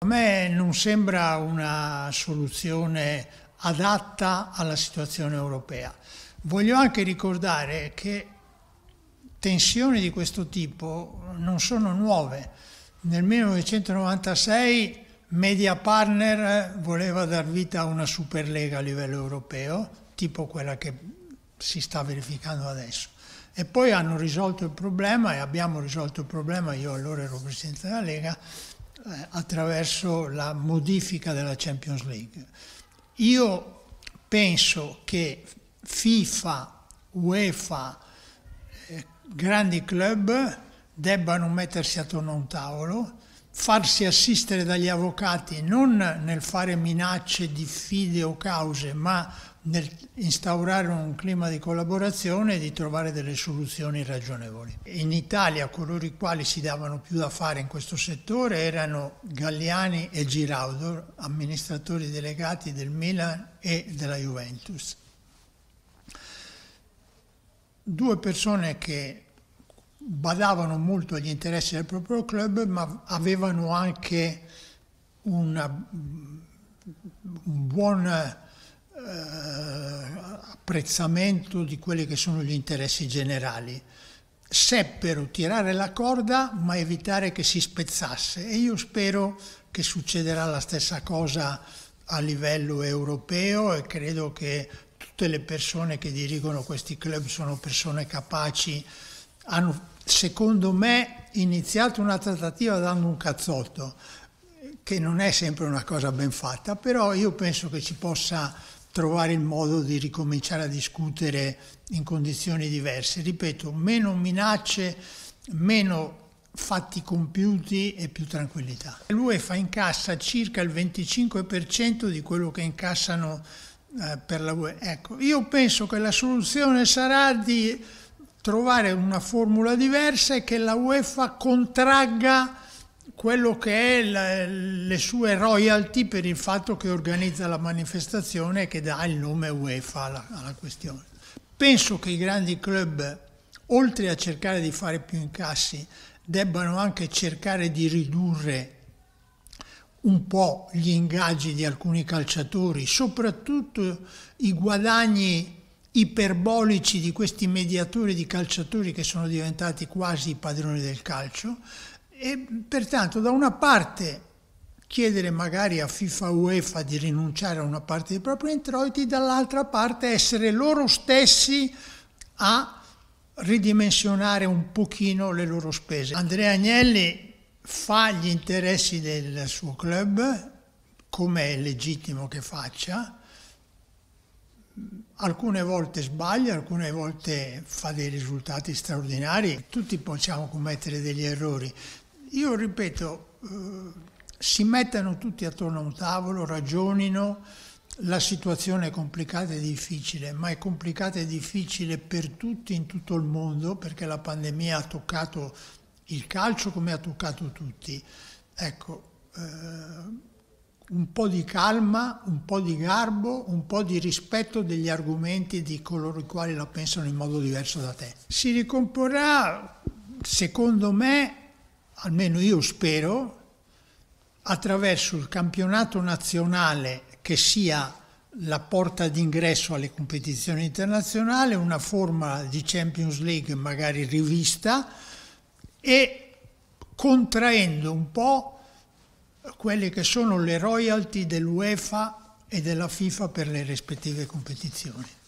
A me non sembra una soluzione adatta alla situazione europea. Voglio anche ricordare che tensioni di questo tipo non sono nuove. Nel 1996 Media Partner voleva dar vita a una superlega a livello europeo, tipo quella che si sta verificando adesso. E poi hanno risolto il problema e abbiamo risolto il problema, io allora ero presidente della Lega, eh, attraverso la modifica della Champions League. Io penso che FIFA, UEFA, eh, grandi club debbano mettersi attorno a un tavolo farsi assistere dagli avvocati non nel fare minacce, diffide o cause, ma nel instaurare un clima di collaborazione e di trovare delle soluzioni ragionevoli. In Italia coloro i quali si davano più da fare in questo settore erano Galliani e Giraudo, amministratori delegati del Milan e della Juventus. Due persone che badavano molto agli interessi del proprio club, ma avevano anche una, un buon eh, apprezzamento di quelli che sono gli interessi generali. Seppero tirare la corda ma evitare che si spezzasse e io spero che succederà la stessa cosa a livello europeo e credo che tutte le persone che dirigono questi club sono persone capaci, hanno secondo me, iniziato una trattativa dando un cazzotto, che non è sempre una cosa ben fatta, però io penso che ci possa trovare il modo di ricominciare a discutere in condizioni diverse. Ripeto, meno minacce, meno fatti compiuti e più tranquillità. L'UEFA incassa circa il 25% di quello che incassano eh, per la UE. Ecco, io penso che la soluzione sarà di trovare una formula diversa e che la UEFA contragga quello che è la, le sue royalty per il fatto che organizza la manifestazione e che dà il nome UEFA alla, alla questione. Penso che i grandi club, oltre a cercare di fare più incassi, debbano anche cercare di ridurre un po' gli ingaggi di alcuni calciatori, soprattutto i guadagni iperbolici di questi mediatori di calciatori che sono diventati quasi i padroni del calcio e pertanto da una parte chiedere magari a FIFA UEFA di rinunciare a una parte dei propri introiti, dall'altra parte essere loro stessi a ridimensionare un pochino le loro spese. Andrea Agnelli fa gli interessi del suo club, come è legittimo che faccia, alcune volte sbaglia, alcune volte fa dei risultati straordinari, tutti possiamo commettere degli errori. Io ripeto, eh, si mettano tutti attorno a un tavolo, ragionino, la situazione è complicata e difficile, ma è complicata e difficile per tutti in tutto il mondo perché la pandemia ha toccato il calcio come ha toccato tutti. Ecco, eh, un po' di calma, un po' di garbo, un po' di rispetto degli argomenti di coloro i quali la pensano in modo diverso da te. Si ricomporrà, secondo me, almeno io spero, attraverso il campionato nazionale che sia la porta d'ingresso alle competizioni internazionali, una forma di Champions League magari rivista e contraendo un po' quelle che sono le royalty dell'UEFA e della FIFA per le rispettive competizioni.